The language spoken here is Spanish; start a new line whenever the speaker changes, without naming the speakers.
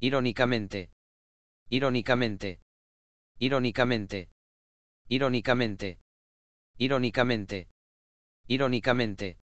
Irónicamente. Irónicamente. Irónicamente. Irónicamente. Irónicamente. Irónicamente.